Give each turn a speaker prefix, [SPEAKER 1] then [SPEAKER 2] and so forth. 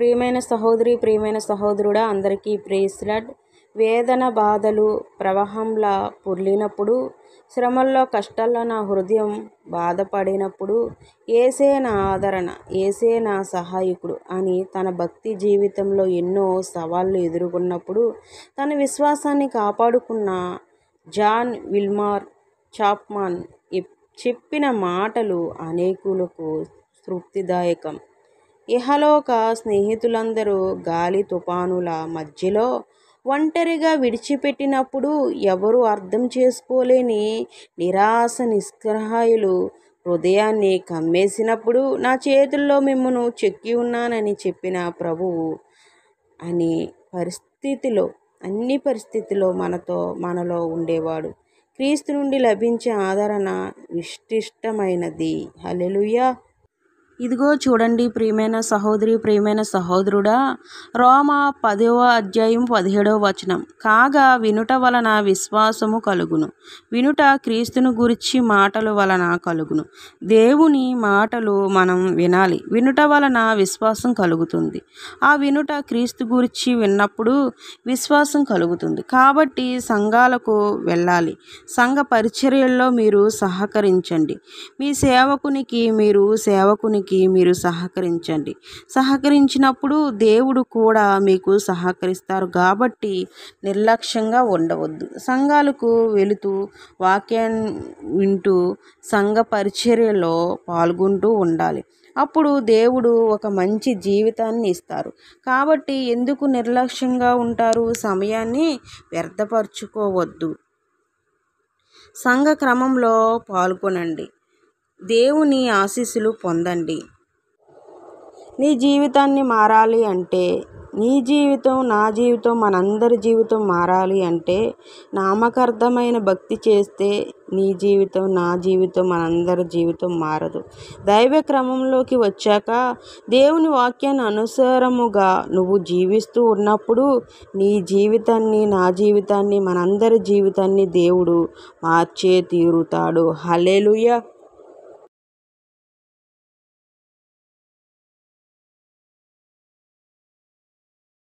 [SPEAKER 1] ప్రియమైన సహోదరి ప్రియమైన సహోదరుడా అందరికీ ప్రేస్లడ్ వేదన బాధలు ప్రవాహంలా పుర్లినప్పుడు శ్రమల్లో కష్టాల్లో నా హృదయం బాధపడినప్పుడు ఏసే నా ఆదరణ ఏసే నా సహాయకుడు అని తన భక్తి జీవితంలో ఎన్నో సవాళ్ళు ఎదుర్కొన్నప్పుడు తన విశ్వాసాన్ని కాపాడుకున్న జాన్ విల్మార్ చాప్మాన్ చెప్పిన మాటలు అనేకులకు తృప్తిదాయకం ఇహలోక స్నేహితులందరూ గాలి తుఫానుల మధ్యలో ఒంటరిగా విడిచిపెట్టినప్పుడు ఎవరూ అర్థం చేసుకోలేని నిరాశ నిస్గ్రహాయులు హృదయాన్ని కమ్మేసినప్పుడు నా చేతుల్లో మిమ్మను చెక్కి ఉన్నానని చెప్పిన ప్రభువు అని పరిస్థితిలో అన్ని పరిస్థితిలో మనతో మనలో ఉండేవాడు క్రీస్తు నుండి లభించే ఆదరణ విశిష్టమైనది హలెలుయా ఇదిగో చూడండి ప్రియమైన సహోదరి ప్రియమైన సహోదరుడా రోమ పదవ అధ్యాయం పదిహేడవ వచనం కాగా వినుట వలన విశ్వాసము కలుగును వినుట క్రీస్తును గురించి మాటలు వలన కలుగును దేవుని మాటలు మనం వినాలి వినుట వలన విశ్వాసం కలుగుతుంది ఆ వినుట క్రీస్తు గురించి విన్నప్పుడు విశ్వాసం కలుగుతుంది కాబట్టి సంఘాలకు వెళ్ళాలి సంఘ పరిచర్యల్లో మీరు సహకరించండి మీ సేవకునికి మీరు సేవకునికి దేవునికి మీరు సహకరించండి సహకరించినప్పుడు దేవుడు కూడా మీకు సహకరిస్తారు కాబట్టి నిర్లక్ష్యంగా ఉండవద్దు సంఘాలకు వెళుతూ వాక్యం వింటూ సంఘ పరిచర్యలో పాల్గొంటూ ఉండాలి అప్పుడు దేవుడు ఒక మంచి జీవితాన్ని ఇస్తారు కాబట్టి ఎందుకు నిర్లక్ష్యంగా ఉంటారు సమయాన్ని వ్యర్థపరచుకోవద్దు సంఘ క్రమంలో పాల్గొనండి దేవుని ఆశీస్సులు పొందండి నీ జీవితాన్ని మారాలి అంటే నీ జీవితం నా జీవితం మనందరి జీవితం మారాలి అంటే నామకార్థమైన భక్తి చేస్తే నీ జీవితం నా జీవితం మనందరి జీవితం మారదు దైవ క్రమంలోకి వచ్చాక దేవుని వాక్యాన్ని అనుసారముగా నువ్వు జీవిస్తూ ఉన్నప్పుడు నీ జీవితాన్ని నా జీవితాన్ని మనందరి జీవితాన్ని దేవుడు మార్చే తీరుతాడు హలేలుయ